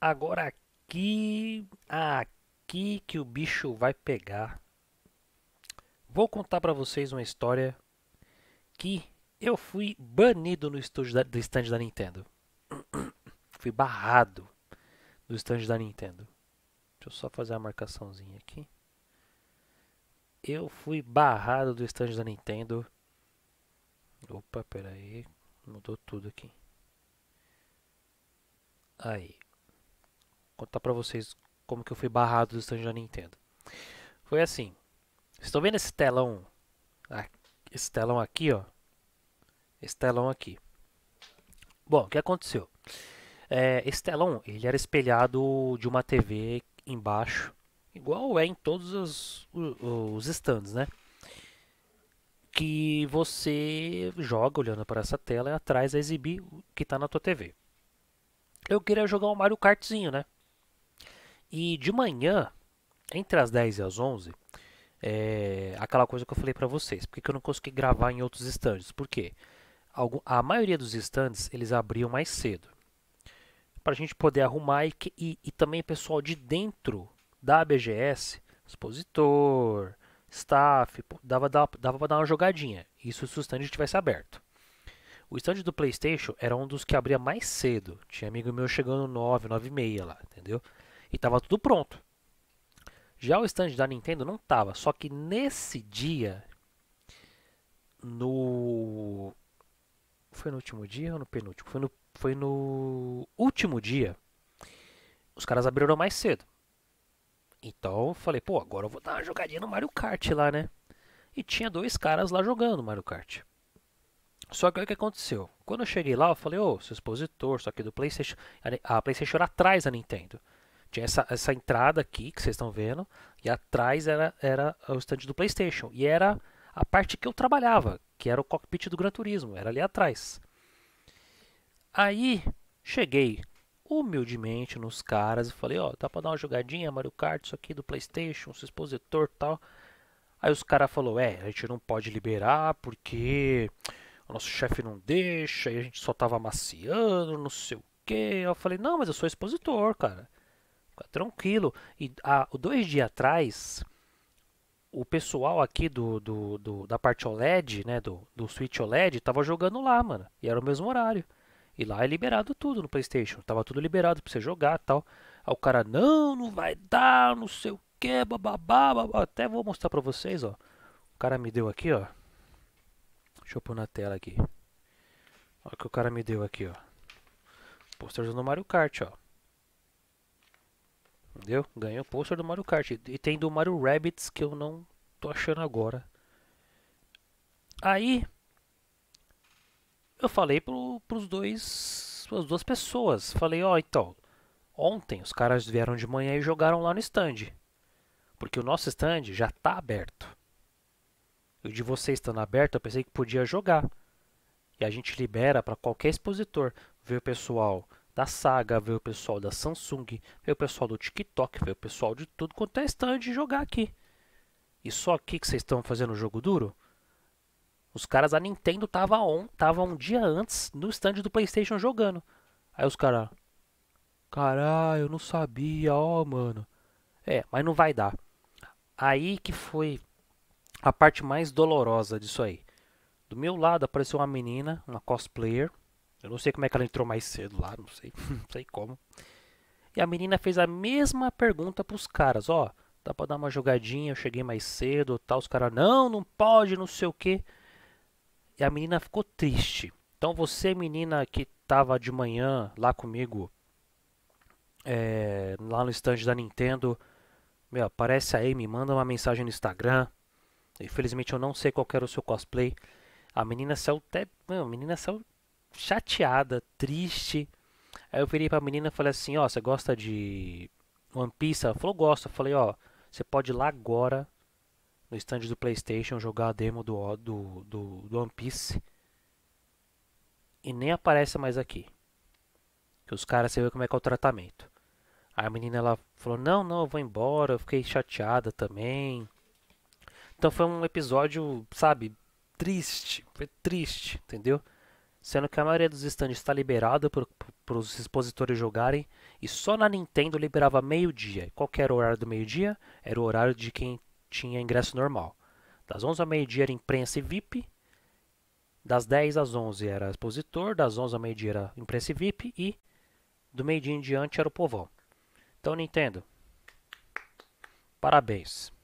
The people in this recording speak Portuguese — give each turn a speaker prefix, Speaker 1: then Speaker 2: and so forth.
Speaker 1: Agora aqui, aqui que o bicho vai pegar. Vou contar para vocês uma história que eu fui banido no estúdio da, do stand da Nintendo. fui barrado do stand da Nintendo. Deixa eu só fazer a marcaçãozinha aqui. Eu fui barrado do stand da Nintendo. Opa, peraí. Mudou tudo aqui. Aí contar para vocês como que eu fui barrado do stand da Nintendo. Foi assim. Vocês estão vendo esse telão? Esse telão aqui, ó. Esse telão aqui. Bom, o que aconteceu? É, esse telão, ele era espelhado de uma TV embaixo, igual é em todos os, os stands, né? Que você joga olhando para essa tela e atrás a exibir o que está na tua TV. Eu queria jogar um Mario Kartzinho, né? E de manhã, entre as 10 e as 11, é aquela coisa que eu falei para vocês, porque eu não consegui gravar em outros estandes? Porque a maioria dos estandes eles abriam mais cedo, para a gente poder arrumar e, e, e também pessoal de dentro da BGS, expositor, staff, dava, dava, dava para dar uma jogadinha, isso se o stand estivesse aberto. O stand do PlayStation era um dos que abria mais cedo. Tinha amigo meu chegando 9, 9 e meia lá, entendeu? e estava tudo pronto. Já o stand da Nintendo não estava, só que nesse dia, no foi no último dia ou no penúltimo? Foi no, foi no último dia. Os caras abriram mais cedo. Então eu falei, pô, agora eu vou dar uma jogadinha no Mario Kart lá, né? E tinha dois caras lá jogando Mario Kart. Só que o que aconteceu? Quando eu cheguei lá, eu falei, ô, oh, seu expositor, só que do PlayStation. A PlayStation era atrás da Nintendo. Tinha essa, essa entrada aqui que vocês estão vendo, e atrás era, era o stand do PlayStation. E era a parte que eu trabalhava, que era o cockpit do Gran Turismo, era ali atrás. Aí cheguei humildemente nos caras e falei: Ó, oh, dá pra dar uma jogadinha, Mario Kart, isso aqui do PlayStation, seu expositor tal. Aí os caras falaram: É, a gente não pode liberar porque o nosso chefe não deixa, e a gente só tava amaciando, não sei o que. Eu falei: Não, mas eu sou expositor, cara tranquilo. E há ah, dois dias atrás, o pessoal aqui do, do, do, da parte OLED, né, do, do Switch OLED, tava jogando lá, mano. E era o mesmo horário. E lá é liberado tudo no PlayStation. Tava tudo liberado pra você jogar tal. Aí o cara, não, não vai dar, não sei o que, bababá, babá. Até vou mostrar pra vocês, ó. O cara me deu aqui, ó. Deixa eu pôr na tela aqui. Olha o que o cara me deu aqui, ó. Posterzão do Mario Kart, ó. Entendeu? Ganhei o pôster do Mario Kart. E tem do Mario Rabbits que eu não tô achando agora. Aí eu falei pro, pros dois. as duas pessoas. Falei, ó, oh, então. Ontem os caras vieram de manhã e jogaram lá no stand. Porque o nosso stand já está aberto. E o de vocês estando aberto, eu pensei que podia jogar. E a gente libera para qualquer expositor. ver o pessoal da Saga, veio o pessoal da Samsung, veio o pessoal do TikTok, veio o pessoal de tudo quanto é stand jogar aqui. E só aqui que vocês estão fazendo o jogo duro? Os caras da Nintendo tava on, tava um dia antes no stand do PlayStation jogando. Aí os caras, caralho, eu não sabia, ó, mano. É, mas não vai dar. Aí que foi a parte mais dolorosa disso aí. Do meu lado apareceu uma menina, uma cosplayer, eu não sei como é que ela entrou mais cedo lá, não sei, não sei como. E a menina fez a mesma pergunta pros caras, ó, dá pra dar uma jogadinha, eu cheguei mais cedo, tal, os caras, não, não pode, não sei o que. E a menina ficou triste. Então você, menina que tava de manhã lá comigo, é, lá no estande da Nintendo, meu, aparece aí, me manda uma mensagem no Instagram. Infelizmente eu não sei qual era o seu cosplay. A menina saiu até. Meu, a menina saiu chateada, triste. Aí eu virei pra menina e falei assim, ó, oh, você gosta de One Piece? Ela falou, gosto. Eu falei, ó, oh, você pode ir lá agora no stand do Playstation jogar a demo do, do, do, do One Piece. E nem aparece mais aqui. Que os caras, você vê como é que é o tratamento. Aí a menina, ela falou, não, não, eu vou embora. Eu fiquei chateada também. Então foi um episódio, sabe, triste. Foi triste, entendeu? sendo que a maioria dos stands está liberada para os expositores jogarem, e só na Nintendo liberava meio-dia. Qualquer horário do meio-dia era o horário de quem tinha ingresso normal. Das 11 ao meio-dia era imprensa e VIP, das 10 às 11 era expositor, das 11 ao meio-dia era imprensa e VIP, e do meio-dia em diante era o povão. Então, Nintendo, parabéns.